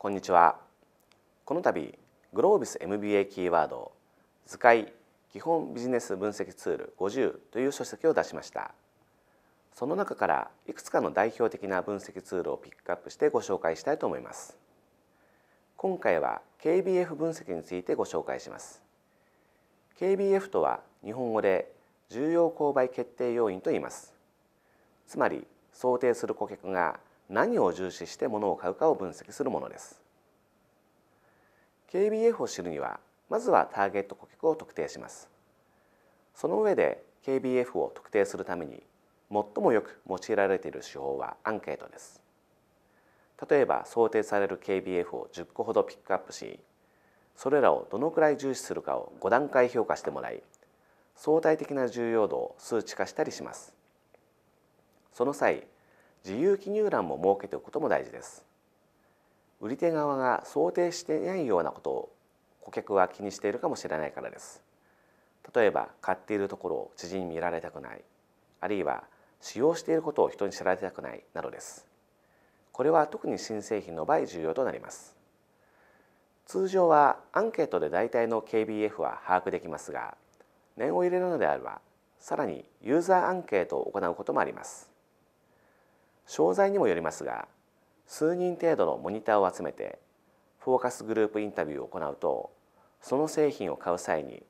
こんにちはこの度グロービス MBA キーワード図解基本ビジネス分析ツール50という書籍を出しましたその中からいくつかの代表的な分析ツールをピックアップしてご紹介したいと思います今回は KBF 分析についてご紹介します KBF とは日本語で重要購買決定要因と言いますつまり想定する顧客が何を重視して物を買うかを分析するものです KBF を知るにはまずはターゲット顧客を特定しますその上で KBF を特定するために最もよく用いられている手法はアンケートです例えば想定される KBF を10個ほどピックアップしそれらをどのくらい重視するかを5段階評価してもらい相対的な重要度を数値化したりしますその際自由記入欄も設けておくことも大事です売り手側が想定していないようなことを顧客は気にしているかもしれないからです例えば買っているところを知人に見られたくないあるいは使用していることを人に知られたくないなどですこれは特に新製品の場合重要となります通常はアンケートで大体の KBF は把握できますが念を入れるのであればさらにユーザーアンケートを行うこともあります商材にもよりますが数人程度のモニターを集めてフォーカスグループインタビューを行うとその製品を買う際に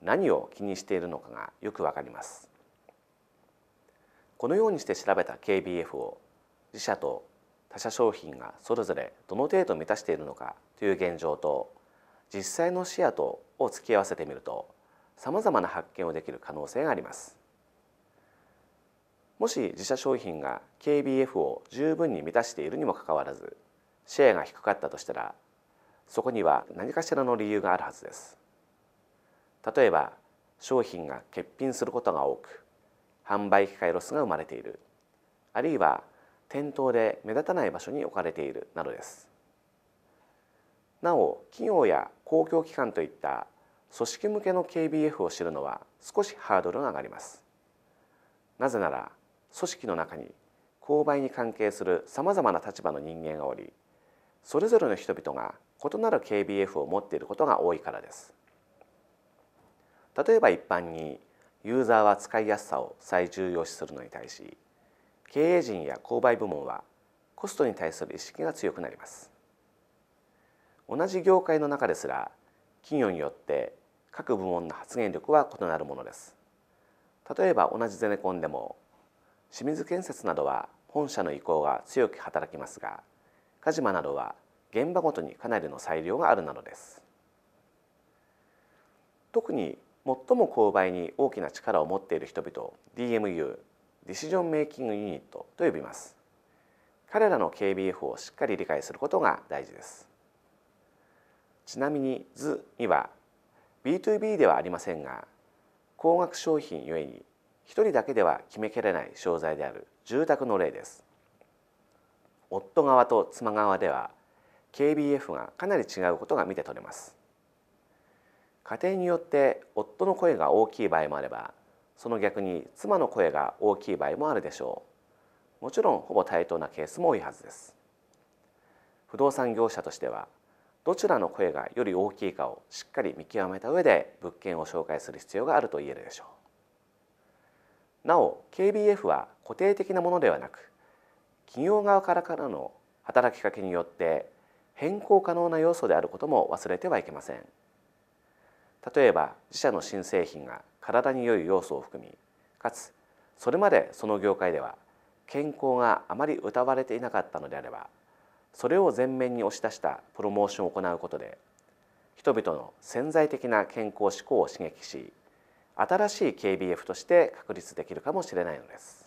何を気にしているのかがよくわかりますこのようにして調べた KBF を自社と他社商品がそれぞれどの程度満たしているのかという現状と実際の視野とを突き合わせてみるとさまざまな発見をできる可能性があります。もし自社商品が KBF を十分に満たしているにもかかわらずシェアが低かったとしたらそこには何かしらの理由があるはずです例えば商品が欠品することが多く販売機会ロスが生まれているあるいは店頭で目立たない場所に置かれているなどですなお企業や公共機関といった組織向けの KBF を知るのは少しハードルが上がりますなぜなら組織の中に購買に関係するさまざまな立場の人間がおりそれぞれの人々が異なる KBF を持っていることが多いからです例えば一般にユーザーは使いやすさを最重要視するのに対し経営陣や購買部門はコストに対する意識が強くなります同じ業界の中ですら企業によって各部門の発言力は異なるものです例えば同じゼネコンでも清水建設などは本社の意向が強く働きますが鹿島などは現場ごとにかなりの裁量があるなどです特に最も購買に大きな力を持っている人々 DMU ディシジョンメイキングユニットと呼びます彼らの KBF をしっかり理解することが大事ですちなみに図には B2B ではありませんが高額商品ゆえに一人だけでは決めきれない商材である住宅の例です夫側と妻側では KBF がかなり違うことが見て取れます家庭によって夫の声が大きい場合もあればその逆に妻の声が大きい場合もあるでしょうもちろんほぼ対等なケースも多いはずです不動産業者としてはどちらの声がより大きいかをしっかり見極めた上で物件を紹介する必要があると言えるでしょうなお KBF は固定的なものではなく企業側からからの働きかけによって変更可能な要素であることも忘れてはいけません例えば自社の新製品が体に良い要素を含みかつそれまでその業界では健康があまり謳われていなかったのであればそれを前面に押し出したプロモーションを行うことで人々の潜在的な健康志向を刺激し新しい KBF として確立できるかもしれないのです。